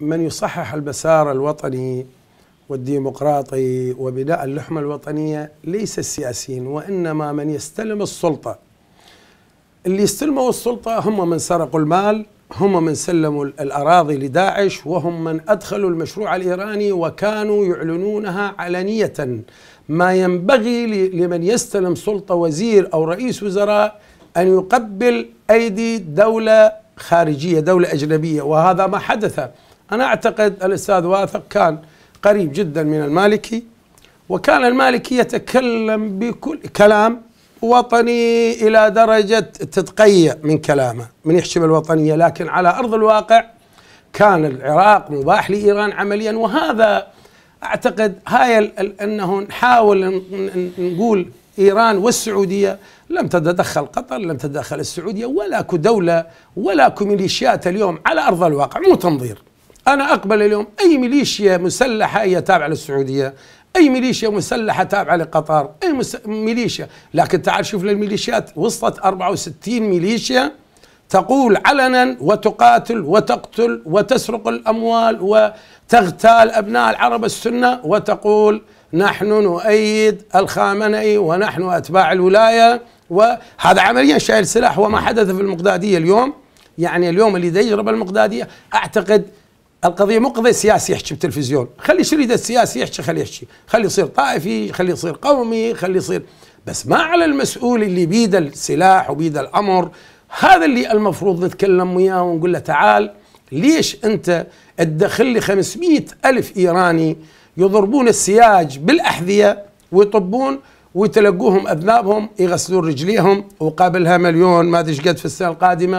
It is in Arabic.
من يصحح المسار الوطني والديمقراطي وبناء اللحمة الوطنية ليس السياسيين وإنما من يستلم السلطة اللي استلموا السلطة هم من سرقوا المال هم من سلموا الأراضي لداعش وهم من أدخلوا المشروع الإيراني وكانوا يعلنونها علنية ما ينبغي لمن يستلم سلطة وزير أو رئيس وزراء أن يقبل أيدي دولة خارجية دولة أجنبية وهذا ما حدث أنا أعتقد الأستاذ واثق كان قريب جدا من المالكي وكان المالكي يتكلم بكل كلام وطني إلى درجة تتقيأ من كلامه من يحشم الوطنية لكن على أرض الواقع كان العراق مباح لإيران عمليا وهذا أعتقد هاي أنه نحاول نقول إيران والسعودية لم تتدخل قطر لم تتدخل السعودية ولا كدولة ولا كميليشيات اليوم على أرض الواقع مو تنظير أنا أقبل اليوم أي ميليشيا مسلحة هي تابعة للسعودية أي ميليشيا مسلحة تابعة لقطر أي مس... ميليشيا لكن تعال شوف للميليشيات وصلت 64 ميليشيا تقول علنا وتقاتل وتقتل وتسرق الأموال وتغتال أبناء العرب السنة وتقول نحن نؤيد الخامنئي ونحن أتباع الولاية وهذا عمليا شايل سلاح وما حدث في المقدادية اليوم يعني اليوم اللي يجرب المقدادية أعتقد القضية مو قضية سياسي يحكي بالتلفزيون خلي شو السياسي يحكي خلي يحكي خلي يصير طائفي خلي يصير قومي خلي يصير بس ما على المسؤول اللي بيده السلاح وبيده الأمر هذا اللي المفروض نتكلم وياه ونقول له تعال ليش أنت تدخل لي 500 ألف إيراني يضربون السياج بالأحذية ويطبون ويتلقوهم أذنابهم يغسلون رجليهم وقابلها مليون ما أدري قد في السنة القادمة